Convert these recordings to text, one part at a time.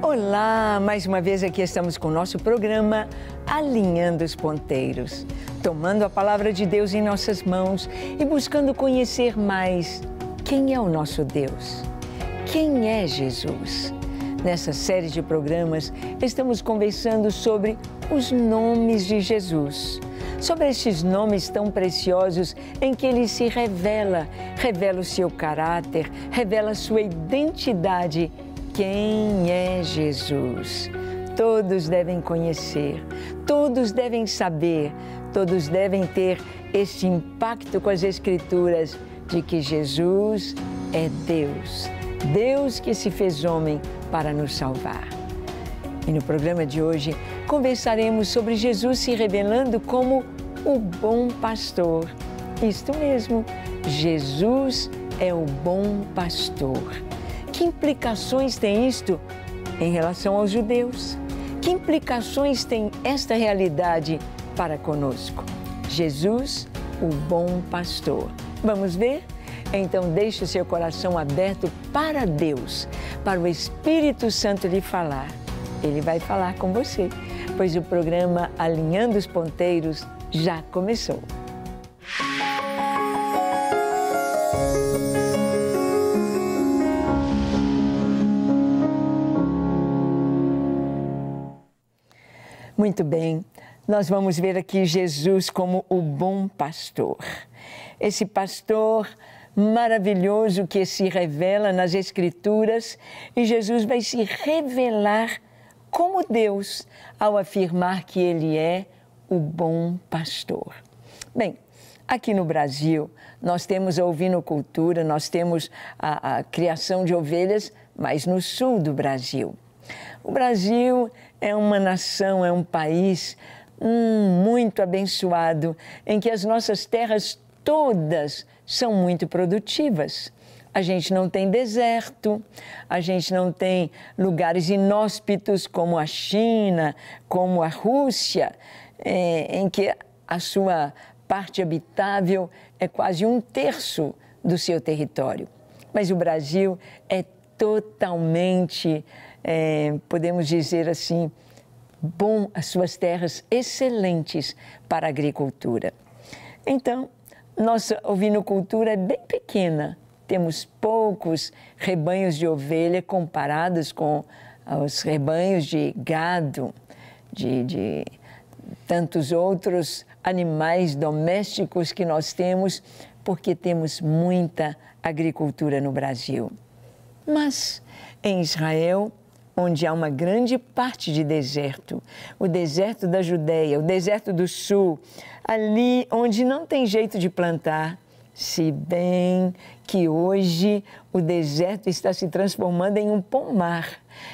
Olá, mais uma vez aqui estamos com o nosso programa Alinhando os Ponteiros, tomando a palavra de Deus em nossas mãos e buscando conhecer mais quem é o nosso Deus, quem é Jesus. Nessa série de programas, estamos conversando sobre os nomes de Jesus, sobre estes nomes tão preciosos em que ele se revela, revela o seu caráter, revela a sua identidade quem é Jesus. Todos devem conhecer, todos devem saber, todos devem ter esse impacto com as Escrituras de que Jesus é Deus, Deus que se fez homem para nos salvar. E no programa de hoje conversaremos sobre Jesus se revelando como o bom pastor. Isto mesmo, Jesus é o bom pastor que implicações tem isto em relação aos judeus? Que implicações tem esta realidade para conosco? Jesus, o bom pastor. Vamos ver? Então deixe seu coração aberto para Deus, para o Espírito Santo lhe falar. Ele vai falar com você, pois o programa Alinhando os Ponteiros já começou. Muito bem, nós vamos ver aqui Jesus como o bom pastor. Esse pastor maravilhoso que se revela nas Escrituras e Jesus vai se revelar como Deus ao afirmar que ele é o bom pastor. Bem, Aqui no Brasil, nós temos a ovinocultura, nós temos a, a, criação de ovelhas, mas no sul do Brasil. O Brasil é uma nação, é um país hum, muito abençoado, em que as nossas terras todas são muito produtivas. A gente não tem deserto, a gente não tem lugares inóspitos como a China, como a Rússia, é, em que a sua parte habitável é quase um terço do seu território. Mas o Brasil é totalmente é, podemos dizer assim, bom, as suas terras excelentes para a agricultura. Então, nossa ovinocultura é bem pequena, temos poucos rebanhos de ovelha comparados com os rebanhos de gado, de, de tantos outros animais domésticos que nós temos, porque temos muita agricultura no Brasil. Mas em Israel, onde há uma grande parte de deserto, o deserto da Judéia, o deserto do sul, ali onde não tem jeito de plantar, se bem que hoje o deserto está se transformando em um pomar.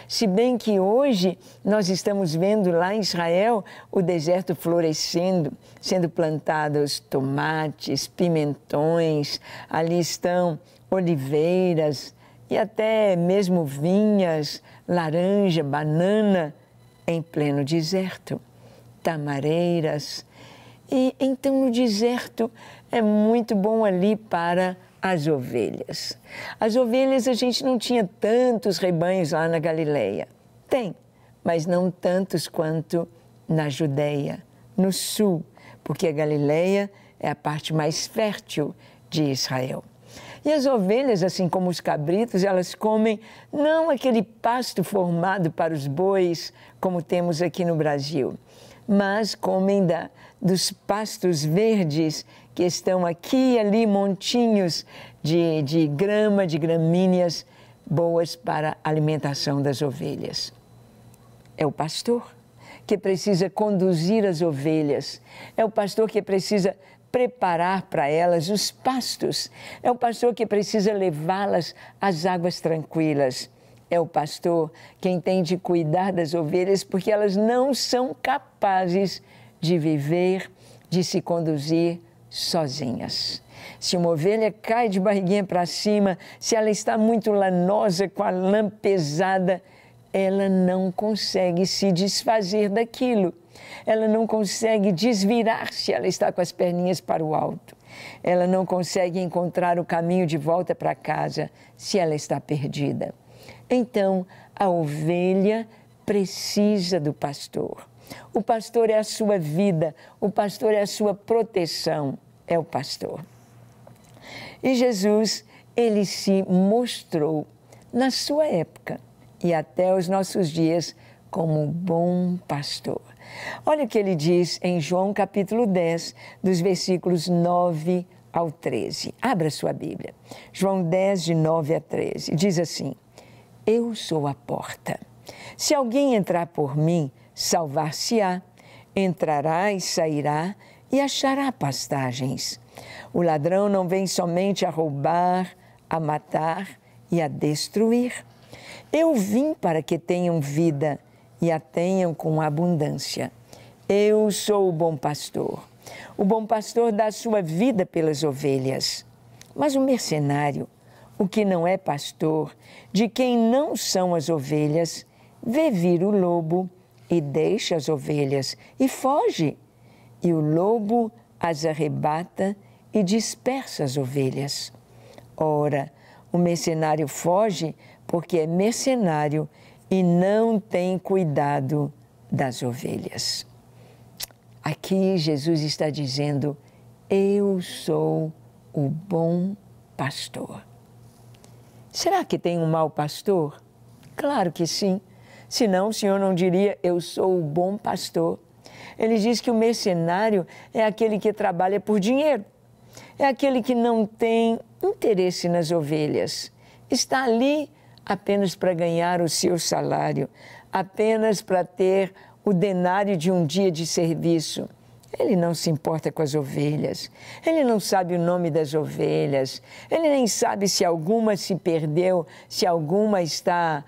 Se bem que hoje nós estamos vendo lá em Israel o deserto florescendo, sendo plantados tomates, pimentões, ali estão oliveiras e até mesmo vinhas, laranja, banana em pleno deserto, tamareiras. E então no deserto é muito bom ali para as ovelhas. As ovelhas a gente não tinha tantos rebanhos lá na Galileia. Tem, mas não tantos quanto na Judeia, no sul, porque a Galileia é a parte mais fértil de Israel. E as ovelhas, assim como os cabritos, elas comem não aquele pasto formado para os bois, como temos aqui no Brasil, mas comem da, dos pastos verdes que estão aqui e ali, montinhos de, de grama, de gramíneas, boas para a alimentação das ovelhas. É o pastor que precisa conduzir as ovelhas, é o pastor que precisa preparar para elas os pastos. É o pastor que precisa levá-las às águas tranquilas. É o pastor quem tem de cuidar das ovelhas porque elas não são capazes de viver, de se conduzir sozinhas. Se uma ovelha cai de barriguinha para cima, se ela está muito lanosa, com a lã pesada, ela não consegue se desfazer daquilo ela não consegue desvirar-se, ela está com as perninhas para o alto. Ela não consegue encontrar o caminho de volta para casa se ela está perdida. Então, a ovelha precisa do pastor. O pastor é a sua vida, o pastor é a sua proteção, é o pastor. E Jesus, ele se mostrou na sua época e até os nossos dias como um bom pastor. Olha o que ele diz em João capítulo 10, dos versículos 9 ao 13. Abra sua Bíblia. João 10, de 9 a 13. Diz assim: Eu sou a porta. Se alguém entrar por mim, salvar-se-á. Entrará e sairá e achará pastagens. O ladrão não vem somente a roubar, a matar e a destruir. Eu vim para que tenham vida e a tenham com abundância. Eu sou o bom pastor. O bom pastor dá sua vida pelas ovelhas. Mas o mercenário, o que não é pastor, de quem não são as ovelhas, vê vir o lobo e deixa as ovelhas e foge. E o lobo as arrebata e dispersa as ovelhas. Ora, o mercenário foge porque é mercenário e não tem cuidado das ovelhas. Aqui Jesus está dizendo: Eu sou o bom pastor. Será que tem um mau pastor? Claro que sim. Senão o Senhor não diria: Eu sou o bom pastor. Ele diz que o mercenário é aquele que trabalha por dinheiro, é aquele que não tem interesse nas ovelhas, está ali apenas para ganhar o seu salário, apenas para ter o denário de um dia de serviço. Ele não se importa com as ovelhas, ele não sabe o nome das ovelhas, ele nem sabe se alguma se perdeu, se alguma está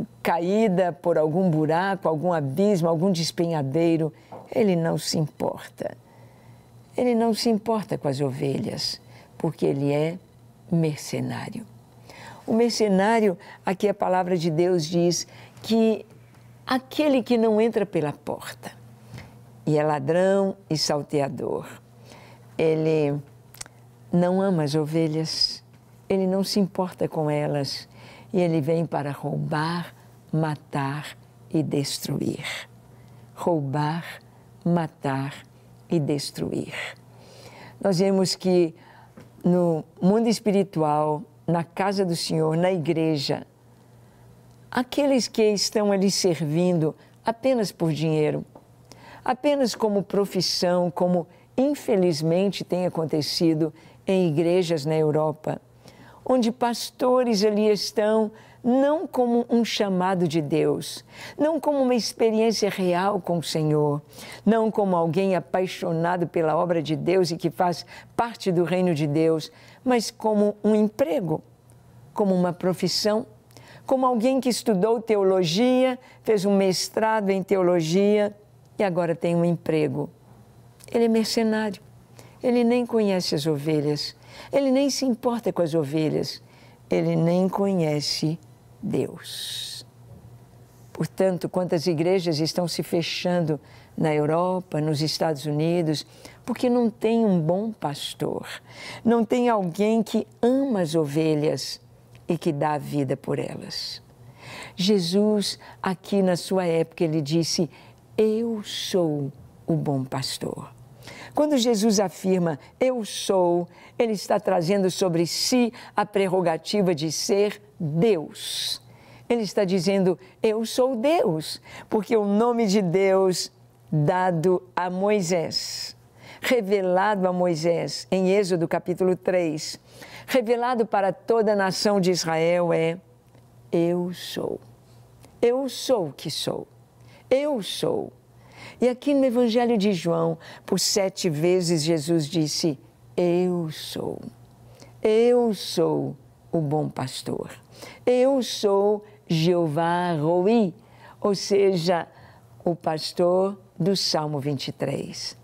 uh, caída por algum buraco, algum abismo, algum despenhadeiro. Ele não se importa. Ele não se importa com as ovelhas, porque ele é mercenário. O mercenário, aqui a palavra de Deus diz que aquele que não entra pela porta, e é ladrão e salteador, ele não ama as ovelhas, ele não se importa com elas, e ele vem para roubar, matar e destruir. Roubar, matar e destruir. Nós vemos que no mundo espiritual, na casa do Senhor, na igreja, aqueles que estão ali servindo apenas por dinheiro, apenas como profissão, como infelizmente tem acontecido em igrejas na Europa, onde pastores ali estão não como um chamado de Deus, não como uma experiência real com o Senhor, não como alguém apaixonado pela obra de Deus e que faz parte do reino de Deus, mas como um emprego, como uma profissão, como alguém que estudou teologia, fez um mestrado em teologia e agora tem um emprego. Ele é mercenário. Ele nem conhece as ovelhas. Ele nem se importa com as ovelhas. Ele nem conhece Deus. Portanto, quantas igrejas estão se fechando na Europa, nos Estados Unidos, porque não tem um bom pastor, não tem alguém que ama as ovelhas e que dá a vida por elas. Jesus, aqui na sua época, ele disse: Eu sou o bom pastor. Quando Jesus afirma eu sou, ele está trazendo sobre si a prerrogativa de ser Deus. Ele está dizendo eu sou Deus, porque o nome de Deus dado a Moisés, revelado a Moisés em Êxodo capítulo 3, revelado para toda a nação de Israel é eu sou. Eu sou o que sou. Eu sou e aqui no Evangelho de João, por sete vezes Jesus disse: Eu sou. Eu sou o bom pastor. Eu sou Jeová Roi, ou seja, o pastor do Salmo 23.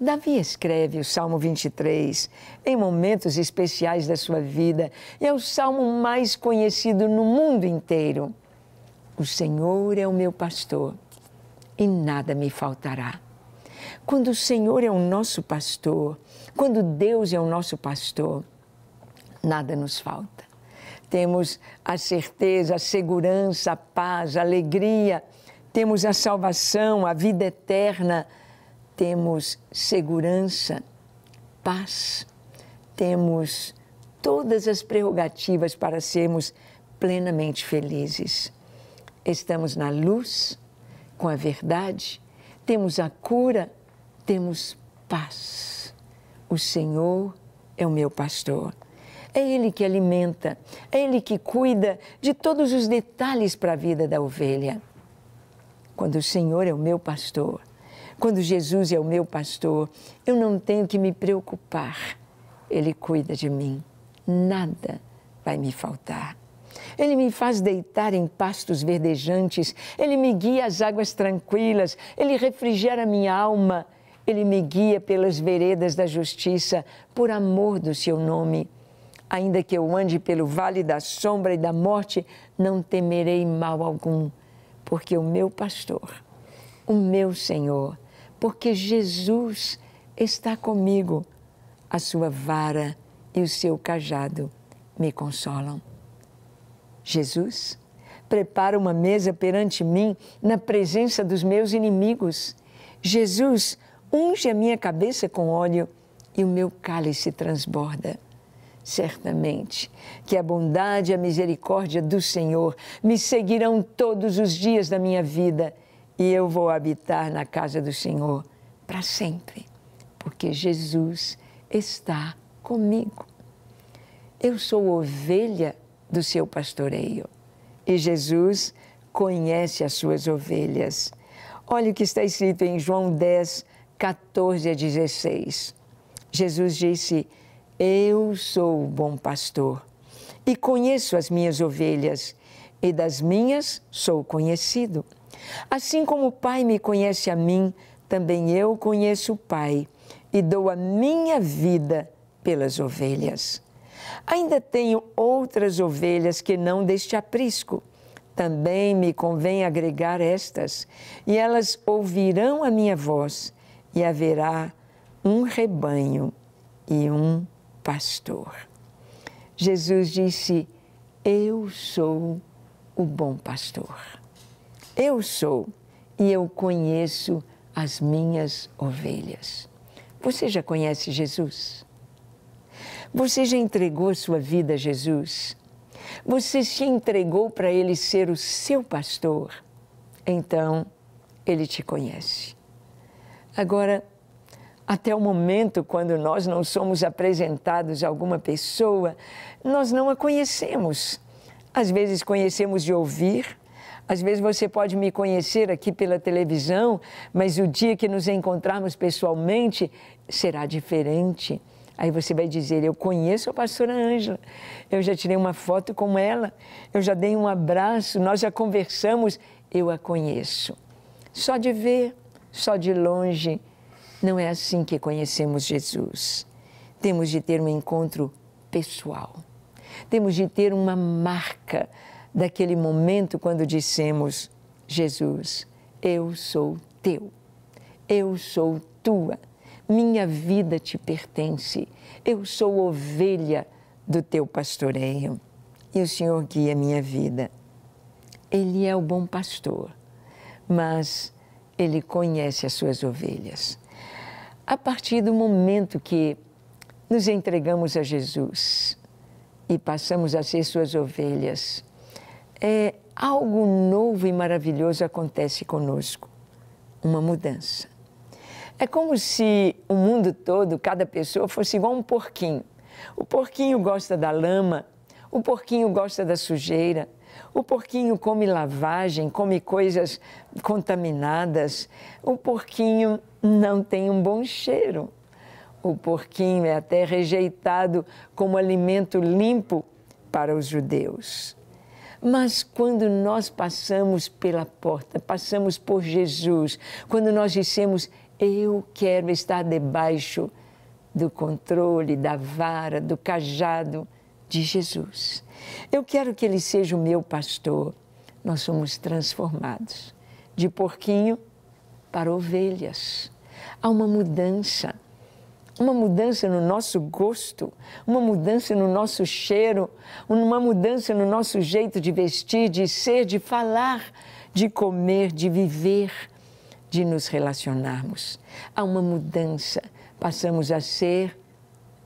Davi escreve o Salmo 23 em momentos especiais da sua vida e é o salmo mais conhecido no mundo inteiro. O Senhor é o meu pastor e nada me faltará. Quando o Senhor é o nosso pastor, quando Deus é o nosso pastor, nada nos falta. Temos a certeza, a segurança, a paz, a alegria, temos a salvação, a vida eterna, temos segurança, paz, temos todas as prerrogativas para sermos plenamente felizes. Estamos na luz com a verdade, temos a cura, temos paz. O Senhor é o meu pastor. É Ele que alimenta, é Ele que cuida de todos os detalhes para a vida da ovelha. Quando o Senhor é o meu pastor, quando Jesus é o meu pastor, eu não tenho que me preocupar. Ele cuida de mim. Nada vai me faltar. Ele me faz deitar em pastos verdejantes, ele me guia às águas tranquilas, ele refrigera minha alma, ele me guia pelas veredas da justiça, por amor do seu nome. Ainda que eu ande pelo vale da sombra e da morte, não temerei mal algum, porque o meu pastor, o meu Senhor, porque Jesus está comigo, a sua vara e o seu cajado me consolam. Jesus, prepara uma mesa perante mim na presença dos meus inimigos. Jesus, unge a minha cabeça com óleo e o meu cálice transborda. Certamente que a bondade e a misericórdia do Senhor me seguirão todos os dias da minha vida e eu vou habitar na casa do Senhor para sempre, porque Jesus está comigo. Eu sou ovelha do seu pastoreio. E Jesus conhece as suas ovelhas. Olha o que está escrito em João 10, 14 a 16. Jesus disse: Eu sou o bom pastor e conheço as minhas ovelhas, e das minhas sou conhecido. Assim como o Pai me conhece a mim, também eu conheço o Pai e dou a minha vida pelas ovelhas. Ainda tenho outras ovelhas que não deste aprisco. Também me convém agregar estas, e elas ouvirão a minha voz, e haverá um rebanho e um pastor. Jesus disse: Eu sou o bom pastor. Eu sou e eu conheço as minhas ovelhas. Você já conhece Jesus? Você já entregou sua vida a Jesus? Você se entregou para Ele ser o seu pastor? Então, Ele te conhece. Agora, até o momento, quando nós não somos apresentados a alguma pessoa, nós não a conhecemos. Às vezes conhecemos de ouvir, às vezes você pode me conhecer aqui pela televisão, mas o dia que nos encontrarmos pessoalmente será diferente. Aí você vai dizer: Eu conheço a pastora Ângela, eu já tirei uma foto com ela, eu já dei um abraço, nós já conversamos, eu a conheço. Só de ver, só de longe, não é assim que conhecemos Jesus. Temos de ter um encontro pessoal, temos de ter uma marca daquele momento quando dissemos: Jesus, eu sou teu, eu sou tua minha vida te pertence. Eu sou ovelha do teu pastoreio e o Senhor guia minha vida. Ele é o bom pastor, mas ele conhece as suas ovelhas. A partir do momento que nos entregamos a Jesus e passamos a ser suas ovelhas, é, algo novo e maravilhoso acontece conosco uma mudança. É como se o mundo todo, cada pessoa, fosse igual um porquinho. O porquinho gosta da lama, o porquinho gosta da sujeira, o porquinho come lavagem, come coisas contaminadas, o porquinho não tem um bom cheiro. O porquinho é até rejeitado como alimento limpo para os judeus. Mas quando nós passamos pela porta, passamos por Jesus, quando nós dissemos, eu quero estar debaixo do controle, da vara, do cajado de Jesus. Eu quero que Ele seja o meu pastor. Nós somos transformados de porquinho para ovelhas. Há uma mudança, uma mudança no nosso gosto, uma mudança no nosso cheiro, uma mudança no nosso jeito de vestir, de ser, de falar, de comer, de viver de nos relacionarmos. Há uma mudança. Passamos a ser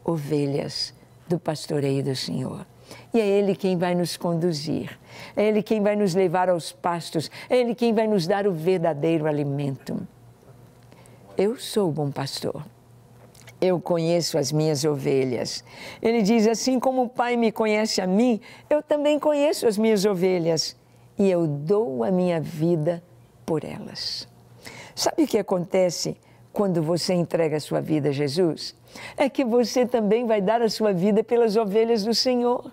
ovelhas do pastoreio do Senhor. E é Ele quem vai nos conduzir, é Ele quem vai nos levar aos pastos, é Ele quem vai nos dar o verdadeiro alimento. Eu sou o bom pastor. Eu conheço as minhas ovelhas. Ele diz assim: como o Pai me conhece a mim, eu também conheço as minhas ovelhas e eu dou a minha vida por elas. Sabe o que acontece quando você entrega a sua vida a Jesus? É que você também vai dar a sua vida pelas ovelhas do Senhor.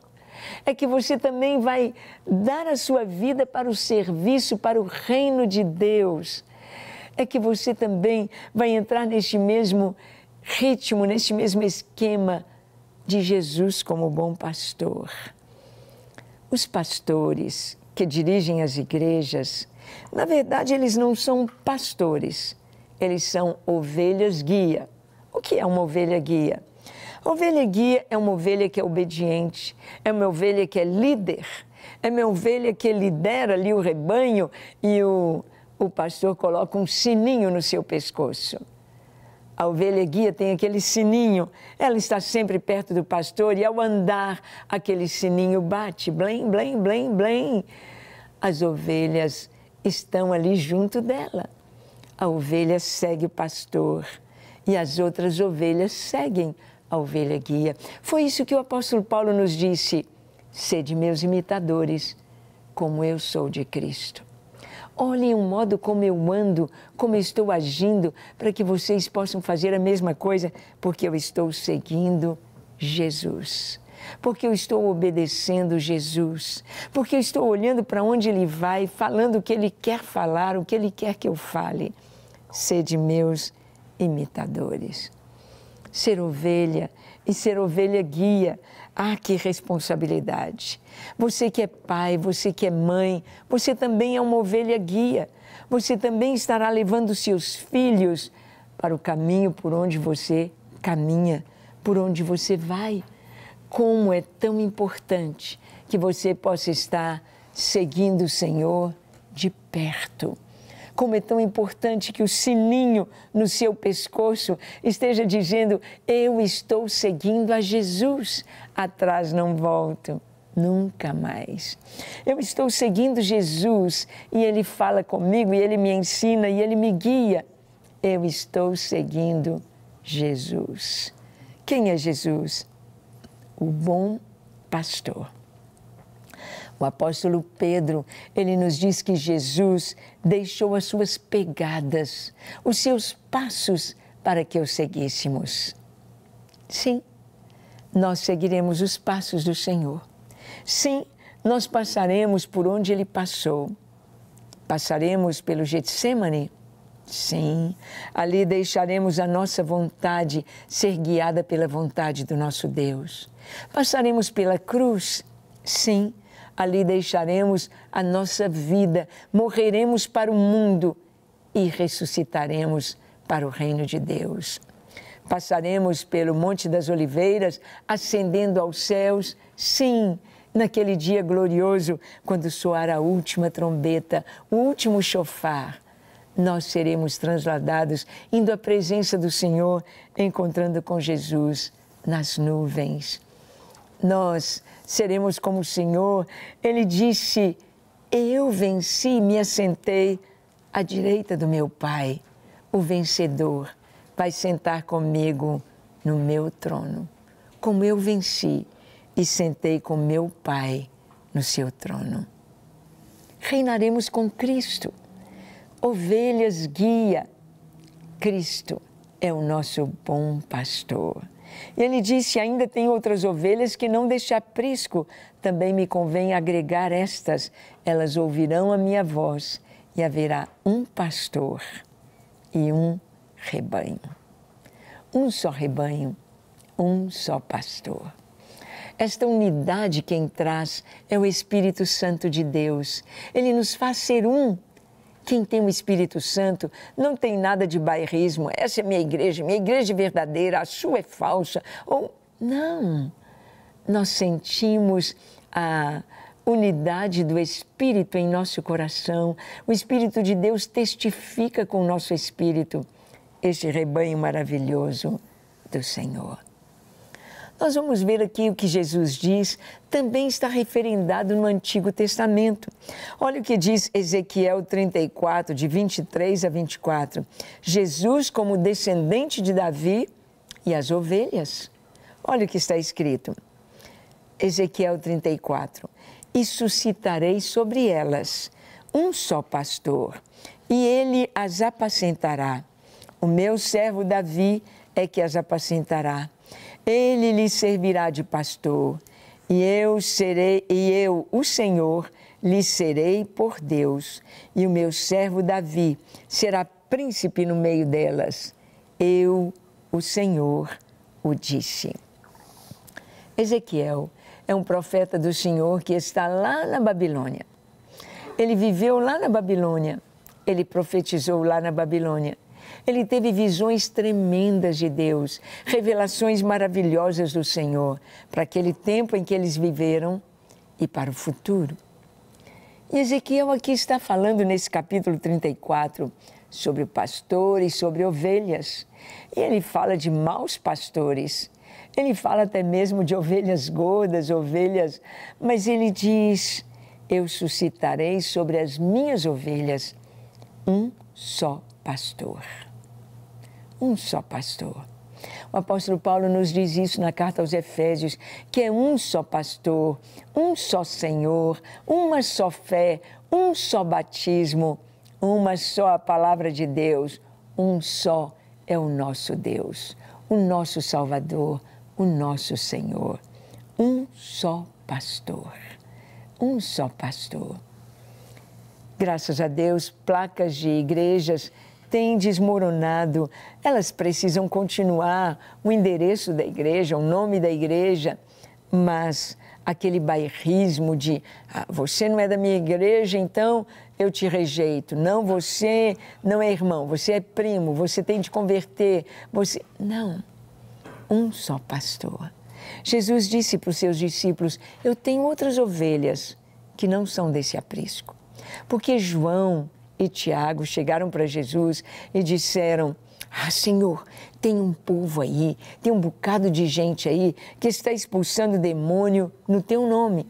É que você também vai dar a sua vida para o serviço, para o reino de Deus. É que você também vai entrar neste mesmo ritmo, neste mesmo esquema de Jesus como bom pastor. Os pastores que dirigem as igrejas, na verdade, eles não são pastores, eles são ovelhas guia. O que é uma ovelha guia? A ovelha guia é uma ovelha que é obediente, é uma ovelha que é líder, é uma ovelha que lidera ali o rebanho e o, o pastor coloca um sininho no seu pescoço. A ovelha guia tem aquele sininho, ela está sempre perto do pastor e ao andar, aquele sininho bate, blém, blém, blém, blém. As ovelhas estão ali junto dela. A ovelha segue o pastor e as outras ovelhas seguem a ovelha guia. Foi isso que o apóstolo Paulo nos disse: sede meus imitadores, como eu sou de Cristo. Olhem o modo como eu ando, como eu estou agindo, para que vocês possam fazer a mesma coisa, porque eu estou seguindo Jesus porque eu estou obedecendo Jesus, porque eu estou olhando para onde Ele vai, falando o que Ele quer falar, o que Ele quer que eu fale. Sede meus imitadores. Ser ovelha e ser ovelha guia. Ah, que responsabilidade! Você que é pai, você que é mãe, você também é uma ovelha guia. Você também estará levando seus filhos para o caminho por onde você caminha, por onde você vai como é tão importante que você possa estar seguindo o Senhor de perto. Como é tão importante que o sininho no seu pescoço esteja dizendo: Eu estou seguindo a Jesus, atrás não volto nunca mais. Eu estou seguindo Jesus e ele fala comigo e ele me ensina e ele me guia. Eu estou seguindo Jesus. Quem é Jesus? o bom pastor. O apóstolo Pedro, ele nos diz que Jesus deixou as suas pegadas, os seus passos para que o seguíssemos. Sim, nós seguiremos os passos do Senhor. Sim, nós passaremos por onde ele passou. Passaremos pelo Getsemane? Sim, ali deixaremos a nossa vontade ser guiada pela vontade do nosso Deus. Passaremos pela cruz? Sim, ali deixaremos a nossa vida, morreremos para o mundo e ressuscitaremos para o reino de Deus. Passaremos pelo Monte das Oliveiras, ascendendo aos céus? Sim, naquele dia glorioso, quando soar a última trombeta, o último chofar, nós seremos transladados, indo à presença do Senhor, encontrando com Jesus nas nuvens nós seremos como o Senhor. Ele disse: Eu venci, e me assentei à direita do meu Pai. O vencedor vai sentar comigo no meu trono, como eu venci e sentei com meu Pai no seu trono. Reinaremos com Cristo, ovelhas guia. Cristo é o nosso bom pastor. E ele disse: Ainda tem outras ovelhas que não deixar prisco. Também me convém agregar estas. Elas ouvirão a minha voz, e haverá um pastor e um rebanho. Um só rebanho, um só pastor. Esta unidade quem traz é o Espírito Santo de Deus. Ele nos faz ser um quem tem o Espírito Santo não tem nada de bairrismo. Essa é minha igreja, minha igreja é verdadeira, a sua é falsa. Ou não. Nós sentimos a unidade do Espírito em nosso coração. O Espírito de Deus testifica com o nosso espírito este rebanho maravilhoso do Senhor. Nós vamos ver aqui o que Jesus diz, também está referendado no Antigo Testamento. Olha o que diz Ezequiel 34, de 23 a 24. Jesus, como descendente de Davi e as ovelhas. Olha o que está escrito. Ezequiel 34. E suscitarei sobre elas um só pastor, e ele as apacentará. O meu servo Davi é que as apacentará. Ele lhe servirá de pastor, e eu serei, e eu, o Senhor, lhe serei por Deus, e o meu servo Davi será príncipe no meio delas. Eu, o Senhor, o disse. Ezequiel é um profeta do Senhor que está lá na Babilônia. Ele viveu lá na Babilônia, ele profetizou lá na Babilônia. Ele teve visões tremendas de Deus, revelações maravilhosas do Senhor para aquele tempo em que eles viveram e para o futuro. E Ezequiel aqui está falando nesse capítulo 34 sobre o pastor e sobre ovelhas. E ele fala de maus pastores. Ele fala até mesmo de ovelhas gordas, ovelhas, mas ele diz: Eu suscitarei sobre as minhas ovelhas um só pastor um só pastor. O apóstolo Paulo nos diz isso na carta aos Efésios, que é um só pastor, um só Senhor, uma só fé, um só batismo, uma só a palavra de Deus, um só é o nosso Deus, o nosso Salvador, o nosso Senhor. Um só pastor, um só pastor. Graças a Deus, placas de igrejas tem desmoronado. Elas precisam continuar o endereço da igreja, o nome da igreja, mas aquele bairrismo de ah, você não é da minha igreja, então eu te rejeito. Não, você não é irmão, você é primo, você tem de converter. Você não. Um só pastor. Jesus disse para os seus discípulos: Eu tenho outras ovelhas que não são desse aprisco. Porque João e Tiago chegaram para Jesus e disseram: Ah, Senhor, tem um povo aí, tem um bocado de gente aí que está expulsando demônio no teu nome.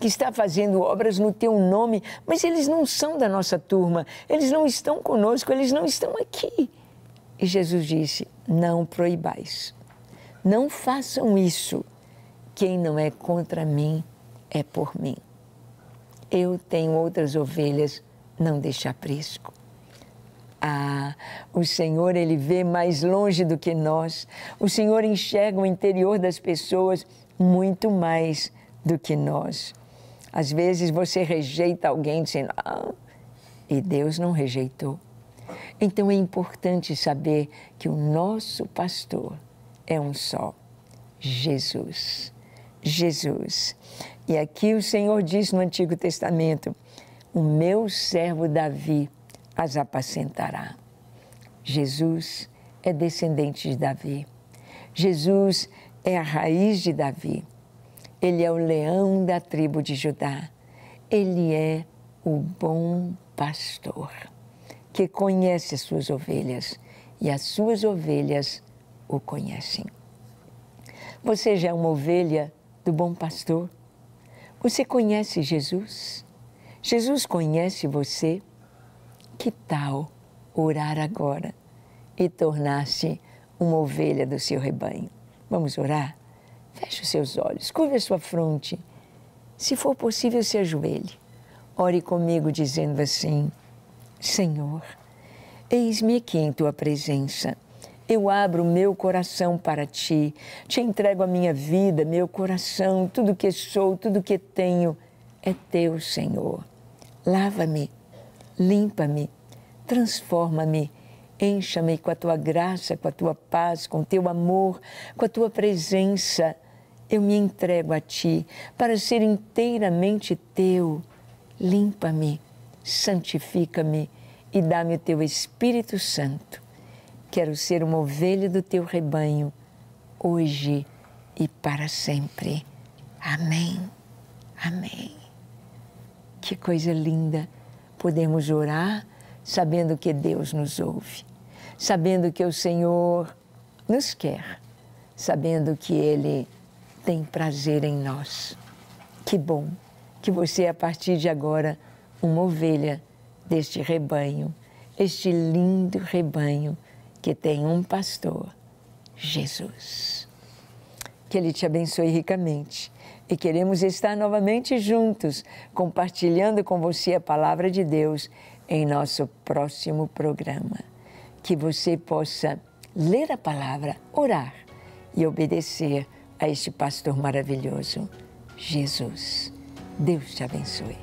Que está fazendo obras no teu nome, mas eles não são da nossa turma, eles não estão conosco, eles não estão aqui. E Jesus disse: Não proibais, não façam isso. Quem não é contra mim é por mim. Eu tenho outras ovelhas não deixa aprisco. Ah, o Senhor, Ele vê mais longe do que nós. O Senhor enxerga o interior das pessoas muito mais do que nós. Às vezes você rejeita alguém dizendo, ah, e Deus não rejeitou. Então é importante saber que o nosso pastor é um só, Jesus. Jesus. E aqui o Senhor diz no Antigo Testamento: o meu servo Davi as apacentará. Jesus é descendente de Davi. Jesus é a raiz de Davi. Ele é o leão da tribo de Judá. Ele é o bom pastor que conhece as suas ovelhas e as suas ovelhas o conhecem. Você já é uma ovelha do bom pastor? Você conhece Jesus? Jesus conhece você. Que tal orar agora e tornar-se uma ovelha do seu rebanho? Vamos orar? Feche os seus olhos, curve a sua fronte. Se for possível, se ajoelhe. Ore comigo dizendo assim: Senhor, eis-me aqui em tua presença. Eu abro meu coração para ti, te entrego a minha vida, meu coração, tudo que sou, tudo que tenho é teu, Senhor. Lava-me, limpa-me, transforma-me, encha-me com a tua graça, com a tua paz, com o teu amor, com a tua presença. Eu me entrego a ti para ser inteiramente teu. Limpa-me, santifica-me e dá-me o teu Espírito Santo. Quero ser uma ovelha do teu rebanho, hoje e para sempre. Amém. Amém. Que coisa linda podemos orar sabendo que Deus nos ouve, sabendo que o Senhor nos quer, sabendo que Ele tem prazer em nós. Que bom que você é a partir de agora uma ovelha deste rebanho, este lindo rebanho que tem um pastor, Jesus. Que Ele te abençoe ricamente e queremos estar novamente juntos, compartilhando com você a palavra de Deus em nosso próximo programa. Que você possa ler a palavra, orar e obedecer a este pastor maravilhoso, Jesus. Deus te abençoe.